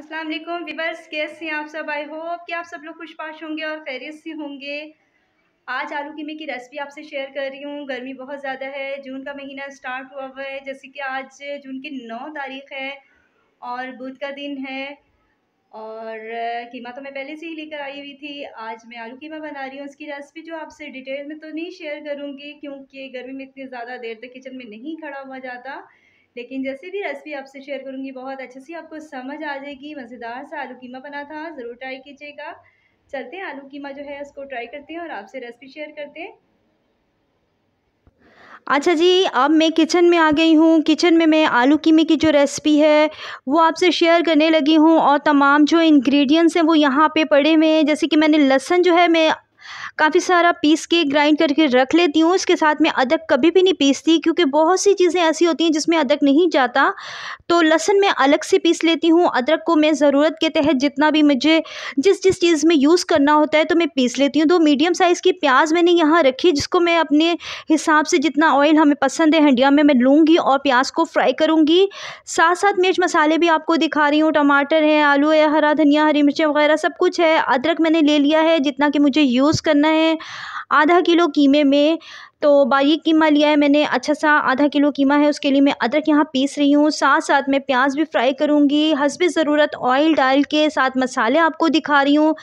अस्सलाम वालेकुम वीवर्स कैसे हैं आप सब आई होप कि आप सब लोग खुशपाश होंगे और खैरियत से होंगे आज आलू कीमे की रेसिपी आपसे शेयर कर रही हूँ गर्मी बहुत ज़्यादा है जून का महीना स्टार्ट हुआ हुआ है जैसे कि आज जून की नौ तारीख है और बुध का दिन है और कीमा तो मैं पहले से ही लेकर आई हुई थी आज मैं आलू कीमा बना रही हूँ उसकी रेसिपी जो आपसे डिटेल में तो नहीं शेयर करूँगी क्योंकि गर्मी में इतनी ज़्यादा देर तक किचन में नहीं खड़ा हुआ जाता लेकिन जैसे भी रेसिपी आपसे शेयर करूँगी बहुत अच्छे से आपको समझ आ जाएगी मज़ेदार सा आलू कीमा बना था ज़रूर ट्राई कीजिएगा चलते हैं आलू कीमा जो है उसको ट्राई करते हैं और आपसे रेसिपी शेयर करते हैं अच्छा जी अब मैं किचन में आ गई हूँ किचन में मैं आलू कीमे की जो रेसिपी है वो आपसे शेयर करने लगी हूँ और तमाम जो इंग्रेडिएंट्स हैं वो यहाँ पे पड़े हुए हैं जैसे कि मैंने लहसन जो है मैं काफ़ी सारा पीस के ग्राइंड करके रख लेती हूँ इसके साथ में अदरक कभी भी नहीं पीसती क्योंकि बहुत सी चीज़ें ऐसी होती हैं जिसमें अदरक नहीं जाता तो लहसुन मैं अलग से पीस लेती हूँ अदरक को मैं ज़रूरत के तहत जितना भी मुझे जिस जिस चीज़ में यूज़ करना होता है तो मैं पीस लेती हूँ दो मीडियम साइज़ की प्याज मैंने यहाँ रखी जिसको मैं अपने हिसाब से जितना ऑयल हमें पसंद है हंडिया में मैं लूँगी और प्याज को फ्राई करूँगी साथ साथ मिर्च मसाले भी आपको दिखा रही हूँ टमाटर है आलू है हरा धनिया हरी मिर्चें वगैरह सब कुछ है अदरक मैंने ले लिया है जितना कि मुझे यूज़ करना है आधा किलो कीमे में तो बारीक कीमा लिया है मैंने अच्छा सा आधा किलो कीमा है उसके लिए मैं अदरक यहाँ पीस रही हूँ साथ साथ मैं प्याज भी फ्राई करूँगी हसब ज़रूरत ऑयल डाल के साथ मसाले आपको दिखा रही हूँ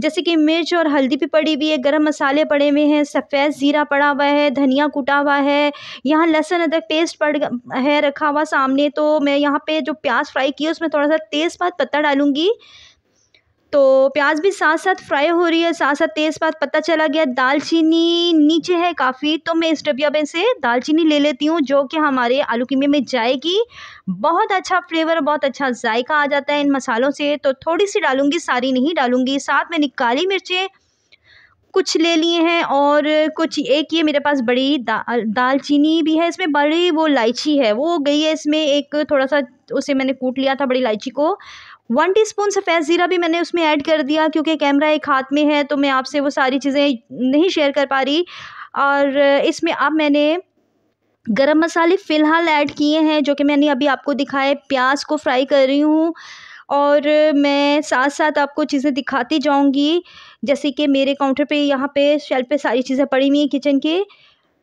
जैसे कि मिर्च और हल्दी भी पड़ी हुई है गरम मसाले पड़े हुए हैं सफ़ेद ज़ीरा पड़ा हुआ है धनिया कुटा हुआ है यहाँ लहसुन अदरक पेस्ट पड़ है रखा हुआ सामने तो मैं यहाँ पे जो प्याज फ्राई किया उसमें थोड़ा सा तेज़पात पत्ता डालूँगी तो प्याज भी साथ साथ फ्राई हो रही है साथ साथ तेज़ पात पता चला गया दालचीनी नीचे है काफ़ी तो मैं इस डबिया में से दालचीनी ले लेती हूँ जो कि हमारे आलू कीमे में जाएगी बहुत अच्छा फ्लेवर बहुत अच्छा जायका आ जाता है इन मसालों से तो थोड़ी सी डालूँगी सारी नहीं डालूँगी साथ में काली मिर्चें कुछ ले लिए हैं और कुछ एक ये मेरे पास बड़ी दा, दालचीनी भी है इसमें बड़ी वो इलायची है वो गई है इसमें एक थोड़ा सा उसे मैंने कूट लिया था बड़ी इलायची को वन टीस्पून सफ़ेद ज़ीरा भी मैंने उसमें ऐड कर दिया क्योंकि कैमरा एक हाथ में है तो मैं आपसे वो सारी चीज़ें नहीं शेयर कर पा रही और इसमें अब मैंने गरम मसाले फ़िलहाल ऐड किए हैं जो कि मैंने अभी आपको दिखाए प्याज को फ्राई कर रही हूँ और मैं साथ साथ आपको चीज़ें दिखाती जाऊँगी जैसे कि मेरे काउंटर पे यहाँ पे शेल्फ पे सारी चीज़ें पड़ी हुई हैं किचन की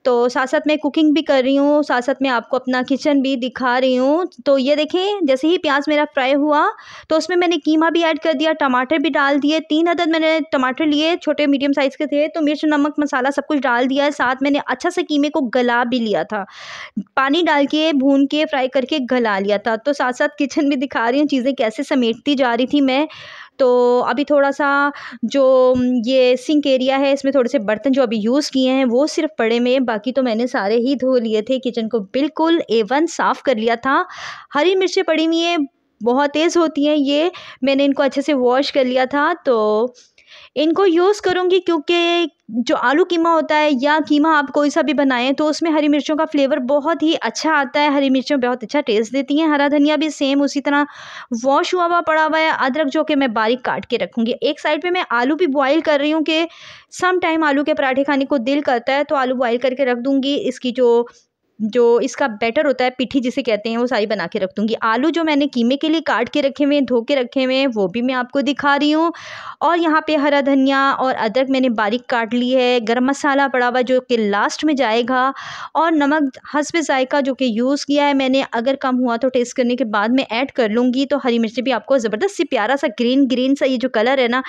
तो साथ साथ मैं कुकिंग भी कर रही हूँ साथ साथ मैं आपको अपना किचन भी दिखा रही हूँ तो ये देखें जैसे ही प्याज मेरा फ्राई हुआ तो उसमें मैंने कीमा भी ऐड कर दिया टमाटर भी डाल दिए तीन अदद मैंने टमाटर लिए छोटे मीडियम साइज़ के थे तो मिर्च नमक मसाला सब कुछ डाल दिया है साथ मैंने अच्छा से कीमे को गला भी लिया था पानी डाल के भून के फ्राई करके गला लिया था तो साथ साथ किचन भी दिखा रही हूँ चीज़ें कैसे समेटती जा रही थी मैं तो अभी थोड़ा सा जो ये सिंक एरिया है इसमें थोड़े से बर्तन जो अभी यूज़ किए हैं वो सिर्फ पड़े में बाकी तो मैंने सारे ही धो लिए थे किचन को बिल्कुल एवन साफ़ कर लिया था हरी मिर्चें पड़ी हुई हैं बहुत तेज़ होती हैं ये मैंने इनको अच्छे से वॉश कर लिया था तो इनको यूज़ करूँगी क्योंकि जो आलू कीमा होता है या कीमा आप कोई सा भी बनाएं तो उसमें हरी मिर्चों का फ़्लेवर बहुत ही अच्छा आता है हरी मिर्चों बहुत अच्छा टेस्ट देती हैं हरा धनिया भी सेम उसी तरह वॉश हुआ हुआ पड़ा हुआ है अदरक जो कि मैं बारीक काट के रखूँगी एक साइड पे मैं आलू भी बॉयल कर रही हूँ कि सम टाइम आलू के पराठे खाने को दिल करता है तो आलू बॉयल करके रख दूँगी इसकी जो जो इसका बेटर होता है पिठी जिसे कहते हैं वो सारी बना के रख दूँगी आलू जो मैंने कीमे के लिए काट के रखे हुए हैं धो के रखे हुए हैं वो भी मैं आपको दिखा रही हूँ और यहाँ पे हरा धनिया और अदरक मैंने बारीक काट ली है गर्म मसाला पड़ा हुआ जो कि लास्ट में जाएगा और नमक हंसब जायका जो कि यूज़ किया है मैंने अगर कम हुआ तो टेस्ट करने के बाद मैं ऐड कर लूँगी तो हरी मिर्ची भी आपको ज़बरदस्त से प्यारा सा ग्रीन ग्रीन सा ये जो कलर है ना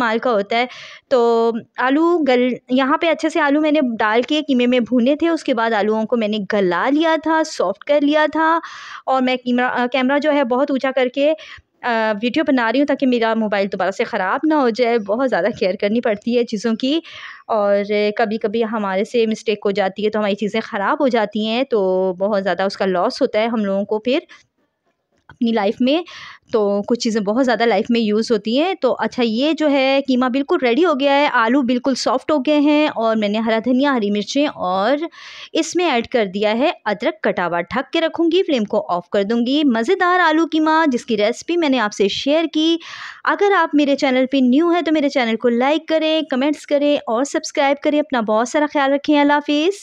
माल का होता है तो आलू गल यहाँ पर अच्छे से आलू मैंने डाल के कीमे में भुने थे उसके बाद आलूओं को मैंने गला लिया था सॉफ्ट कर लिया था और मैं कैमरा कैमरा जो है बहुत ऊँचा करके वीडियो बना रही हूँ ताकि मेरा मोबाइल दोबारा से ख़राब ना हो जाए बहुत ज़्यादा केयर करनी पड़ती है चीज़ों की और कभी कभी हमारे से मिस्टेक हो जाती है तो हमारी चीज़ें ख़राब हो जाती हैं तो बहुत ज़्यादा उसका लॉस होता है हम लोगों को फिर अपनी लाइफ में तो कुछ चीज़ें बहुत ज़्यादा लाइफ में यूज़ होती हैं तो अच्छा ये जो है कीमा बिल्कुल रेडी हो गया है आलू बिल्कुल सॉफ्ट हो गए हैं और मैंने हरा धनिया हरी मिर्चें और इसमें ऐड कर दिया है अदरक कटावा ढक के रखूँगी फ्लेम को ऑफ़ कर दूँगी मज़ेदार आलू कीमा जिसकी रेसिपी मैंने आपसे शेयर की अगर आप मेरे चैनल पर न्यू है तो मेरे चैनल को लाइक करें कमेंट्स करें और सब्सक्राइब करें अपना बहुत सारा ख्याल रखें अल्लाह हाफिज़